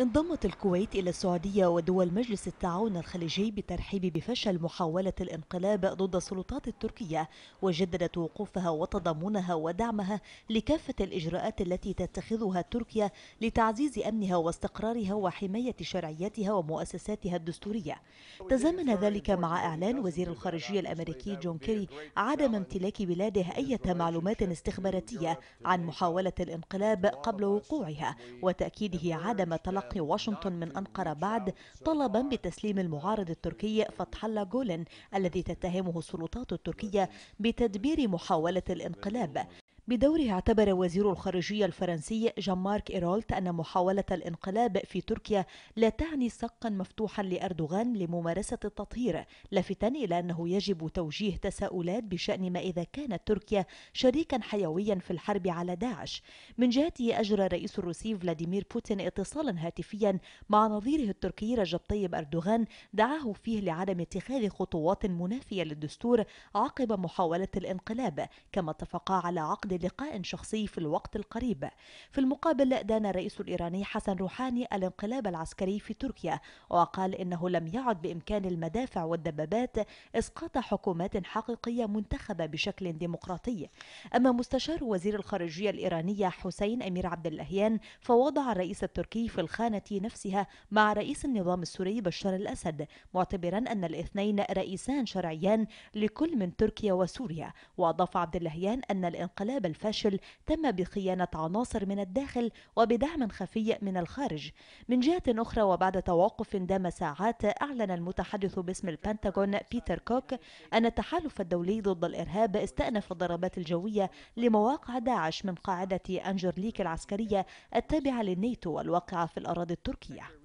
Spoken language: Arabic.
انضمت الكويت إلى السعودية ودول مجلس التعاون الخليجي بالترحيب بفشل محاولة الانقلاب ضد السلطات التركية وجددت وقوفها وتضامنها ودعمها لكافة الإجراءات التي تتخذها تركيا لتعزيز أمنها واستقرارها وحماية شرعيتها ومؤسساتها الدستورية تزامن ذلك مع إعلان وزير الخارجية الأمريكي جون كيري عدم امتلاك بلاده أي معلومات استخباراتية عن محاولة الانقلاب قبل وقوعها وتأكيده عدم تلقي بتلقي واشنطن من أنقرة بعد طلبا بتسليم المعارض التركي فتح الله جولن الذي تتهمه السلطات التركية بتدبير محاولة الانقلاب بدوره اعتبر وزير الخارجية الفرنسي جان مارك إيرولت أن محاولة الانقلاب في تركيا لا تعني سقا مفتوحا لأردوغان لممارسة التطهير لافتا إلى أنه يجب توجيه تساؤلات بشأن ما إذا كانت تركيا شريكا حيويا في الحرب على داعش من جهته أجرى الرئيس الروسي فلاديمير بوتين اتصالا هاتفيا مع نظيره التركي رجب طيب أردوغان دعاه فيه لعدم اتخاذ خطوات منافية للدستور عقب محاولة الانقلاب كما اتفقا على عقد للقاء لقاء شخصي في الوقت القريب في المقابل دان الرئيس الإيراني حسن روحاني الانقلاب العسكري في تركيا وقال إنه لم يعد بإمكان المدافع والدبابات إسقاط حكومات حقيقية منتخبة بشكل ديمقراطي أما مستشار وزير الخارجية الإيرانية حسين أمير عبد اللهيان فوضع الرئيس التركي في الخانة نفسها مع رئيس النظام السوري بشار الأسد معتبرا أن الاثنين رئيسان شرعيان لكل من تركيا وسوريا وأضاف عبد اللهيان أن الانقلاب أسباب الفشل تم بخيانة عناصر من الداخل وبدعم خفي من الخارج من جهة أخرى وبعد توقف دام ساعات أعلن المتحدث باسم البنتاغون بيتر كوك أن التحالف الدولي ضد الإرهاب استأنف الضربات الجوية لمواقع داعش من قاعدة أنجرليك العسكرية التابعة للنيتو والواقعة في الأراضي التركية